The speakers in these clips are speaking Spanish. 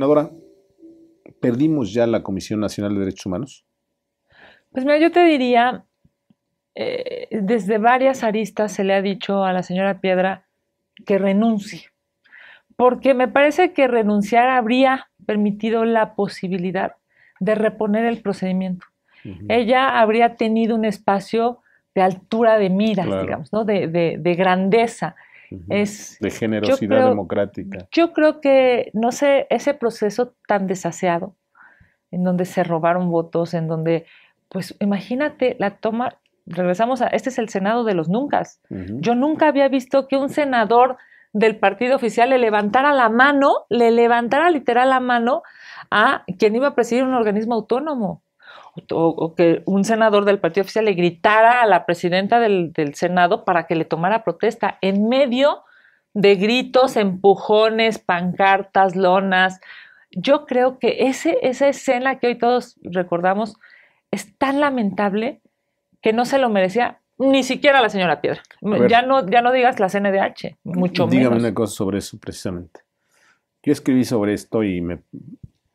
Senadora, ¿perdimos ya la Comisión Nacional de Derechos Humanos? Pues mira, yo te diría, eh, desde varias aristas se le ha dicho a la señora Piedra que renuncie, porque me parece que renunciar habría permitido la posibilidad de reponer el procedimiento. Ella habría tenido un espacio de altura de miras, digamos, ¿no? de grandeza es... De generosidad democrática. Yo creo que, no sé, ese proceso tan desaseado, en donde se robaron votos, en donde, pues imagínate la toma, regresamos a, este es el Senado de los Nunca. Yo nunca había visto que un senador del partido oficial le levantara la mano, le levantara literal la mano a quien iba a presidir un organismo autónomo o, que un senador del Partido Oficial le gritara a la presidenta del, Senado para que le tomara protesta en medio de gritos, empujones, pancartas, lonas. Yo creo que ese, esa escena que hoy todos recordamos es tan lamentable que no se lo merecía ni siquiera la señora Piedra. Ya no, ya no digas la CNDH, mucho menos. Dígame una cosa sobre eso precisamente. Yo escribí sobre esto y me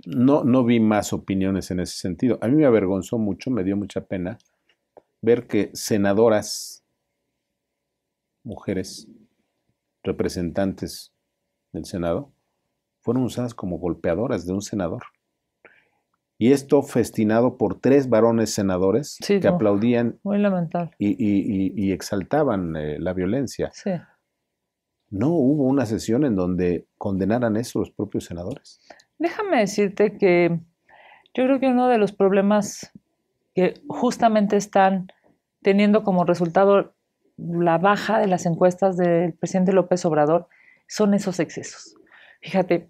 no, no vi más opiniones en ese sentido. A mí me avergonzó mucho, me dio mucha pena ver que senadoras, mujeres, representantes del Senado, fueron usadas como golpeadoras de un senador. Y esto festinado por tres varones senadores que aplaudían Y, exaltaban eh, la violencia. No hubo una sesión en donde condenaran eso los propios senadores. Déjame decirte que yo creo que uno de los problemas que justamente están teniendo como resultado la baja de las encuestas del presidente López Obrador son esos excesos. Fíjate,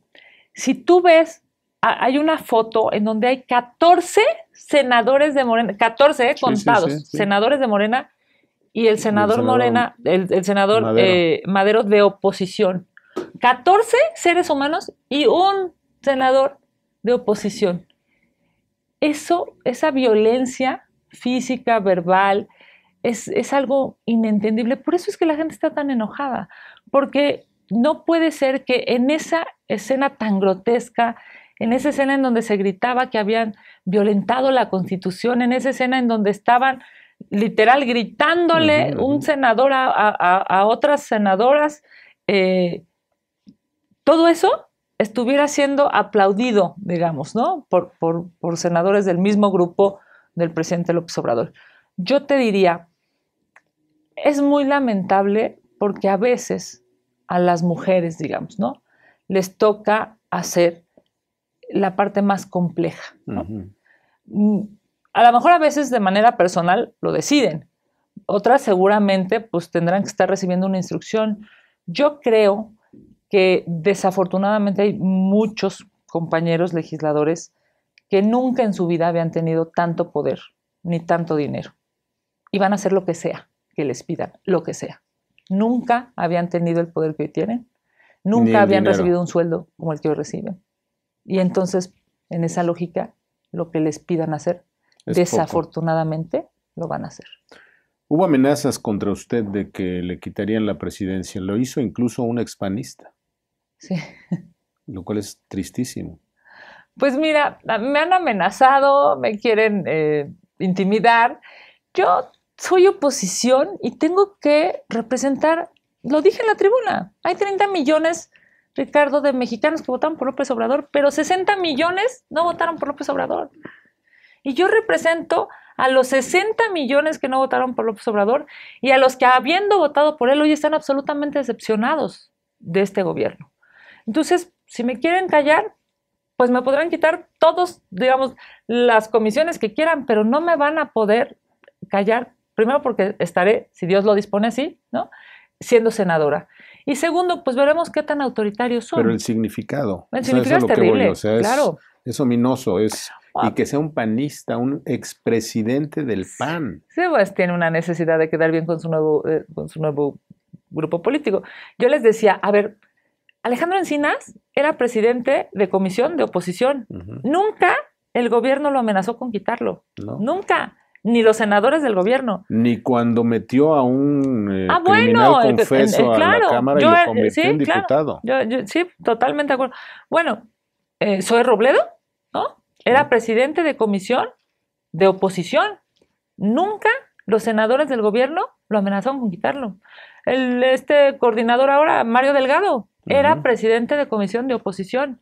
si tú ves, hay una foto en donde hay 14 senadores de Morena, 14 eh, contados, senadores de Morena y el senador, Morena, el, senador Madero. Eh, Madero de oposición. 14 seres humanos y un senador de oposición. Eso, esa violencia física, verbal, es, algo inentendible. Por eso es que la gente está tan enojada, porque no puede ser que en esa escena tan grotesca, en esa escena en donde se gritaba que habían violentado la constitución, en esa escena en donde estaban literal gritándole un senador a, otras senadoras, eh, todo eso estuviera siendo aplaudido, digamos, ¿no? Por, senadores del mismo grupo del presidente López Obrador. Yo te diría, es muy lamentable porque a veces a las mujeres, digamos, ¿no? Les toca hacer la parte más compleja. Mm, a lo mejor a veces de manera personal lo deciden, otras seguramente pues tendrán que estar recibiendo una instrucción. Yo creo que desafortunadamente hay muchos compañeros legisladores que nunca en su vida habían tenido tanto poder ni tanto dinero y van a hacer lo que sea que les pidan, lo que sea. Nunca habían tenido el poder que hoy tienen, nunca habían recibido un sueldo como el que hoy reciben. Y entonces, en esa lógica, lo que les pidan hacer, desafortunadamente, lo van a hacer. Hubo amenazas contra usted de que le quitarían la presidencia. Lo hizo incluso un expanista. Sí. Lo cual es tristísimo. Pues mira, me han amenazado, me quieren eh, intimidar. Yo soy oposición y tengo que representar, lo dije en la tribuna, hay 30 millones, Ricardo, de mexicanos que votaron por López Obrador, pero 60 millones no votaron por López Obrador. Y yo represento a los 60 millones que no votaron por López Obrador y a los que habiendo votado por él hoy están absolutamente decepcionados de este gobierno. Entonces, si me quieren callar, pues me podrán quitar todos, digamos, las comisiones que quieran, pero no me van a poder callar, primero porque estaré, si Dios lo dispone así, ¿no? Siendo senadora. Y segundo, pues veremos qué tan autoritario son. Pero el significado. El significado es, terrible, es, claro. es ominoso, es... Ah. Y que sea un panista, un expresidente del PAN. Sí, pues tiene una necesidad de quedar bien con su nuevo, eh, con su nuevo grupo político. Yo les decía, a ver, Alejandro Encinas era presidente de comisión de oposición. Nunca el gobierno lo amenazó con quitarlo. Nunca. Ni los senadores del gobierno. Ni cuando metió a un eh, ah, confeso a la Cámara y lo eh, sí, diputado. yo, sí, totalmente de acuerdo. Bueno, Soy eh, Robledo, ¿no? Era presidente de comisión de oposición. Nunca los senadores del gobierno lo amenazaron con quitarlo. El, este coordinador ahora, Mario Delgado, era presidente de comisión de oposición.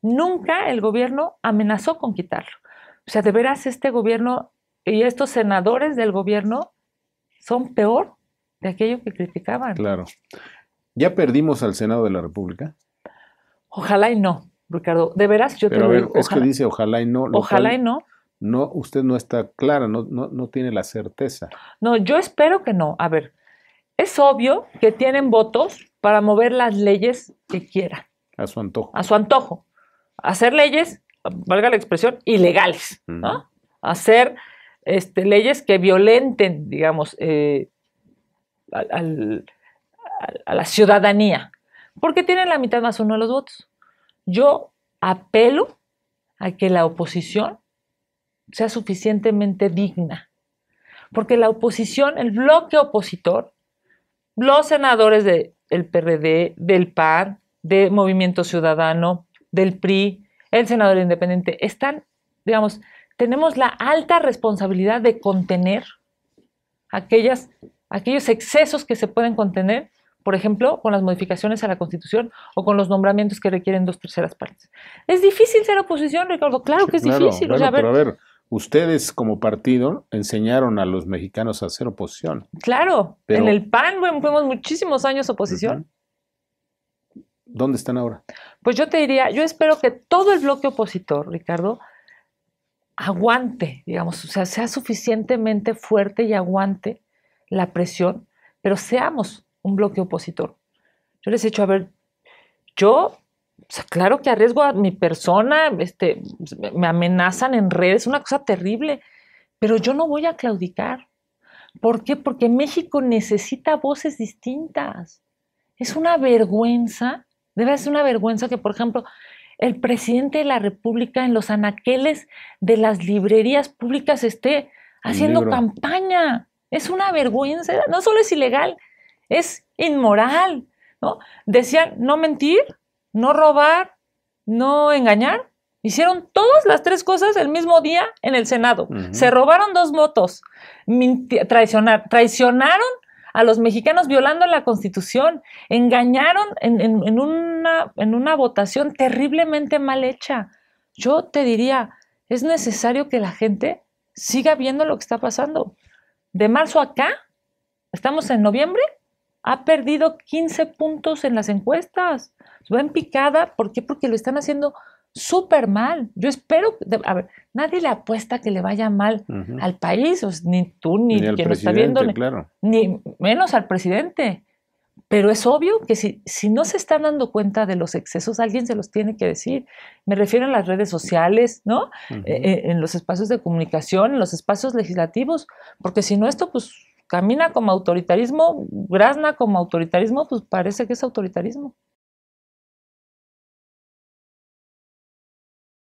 Nunca el gobierno amenazó con quitarlo. O sea, de veras este gobierno y estos senadores del gobierno son peor de aquello que criticaban. Claro. ¿Ya perdimos al Senado de la República? Ojalá y no, Ricardo. De veras, yo te lo a Es que dice ojalá y no. Ojalá y no. No, usted no está clara, no, no tiene la certeza. No, yo espero que no. A ver, es obvio que tienen votos para mover las leyes que quiera. A su antojo. A su antojo. Hacer leyes, valga la expresión, ilegales, ¿no? Hacer este, leyes que violenten, digamos, eh, a la ciudadanía, porque tienen la mitad más uno de los votos. Yo apelo a que la oposición sea suficientemente digna, porque la oposición, el bloque opositor, los senadores de el PRD, del PAR, de Movimiento Ciudadano, del PRI, el senador independiente, están, digamos, tenemos la alta responsabilidad de contener aquellas, aquellos excesos que se pueden contener, por ejemplo, con las modificaciones a la Constitución o con los nombramientos que requieren dos terceras partes. ¿Es difícil ser oposición, Ricardo? Claro que es difícil. a ver, ustedes como partido enseñaron a los mexicanos a hacer oposición. Claro, en el PAN fuimos muchísimos años oposición. ¿Dónde están ahora? Pues yo te diría, yo espero que todo el bloque opositor, Ricardo, aguante, digamos, o sea, sea suficientemente fuerte y aguante la presión, pero seamos un bloque opositor. Yo les he dicho, a ver, yo claro que arriesgo a mi persona, este, me amenazan en redes, una cosa terrible, pero yo no voy a claudicar. ¿Por qué? Porque México necesita voces distintas. Es una vergüenza, debe ser una vergüenza que, por ejemplo, el presidente de la República en los anaqueles de las librerías públicas esté haciendo campaña. Es una vergüenza, no solo es ilegal, es inmoral. ¿no? Decían no mentir, no robar, no engañar. Hicieron todas las tres cosas el mismo día en el Senado. Se robaron dos votos, traicionaron a los mexicanos violando la Constitución, engañaron en, una, en una votación terriblemente mal hecha. Yo te diría, es necesario que la gente siga viendo lo que está pasando. De marzo acá, estamos en noviembre, ha perdido 15 puntos en las encuestas va en picada, ¿por qué? Porque lo están haciendo súper mal. Yo espero, a ver, nadie le apuesta que le vaya mal al país, ni tú, ni, ni lo está viendo, ni menos al presidente. Pero es obvio que si, si no se están dando cuenta de los excesos, alguien se los tiene que decir. Me refiero a las redes sociales, ¿no? Eh, eh, en los espacios de comunicación, en los espacios legislativos, porque si no esto, pues camina como autoritarismo, grazna como autoritarismo, pues parece que es autoritarismo.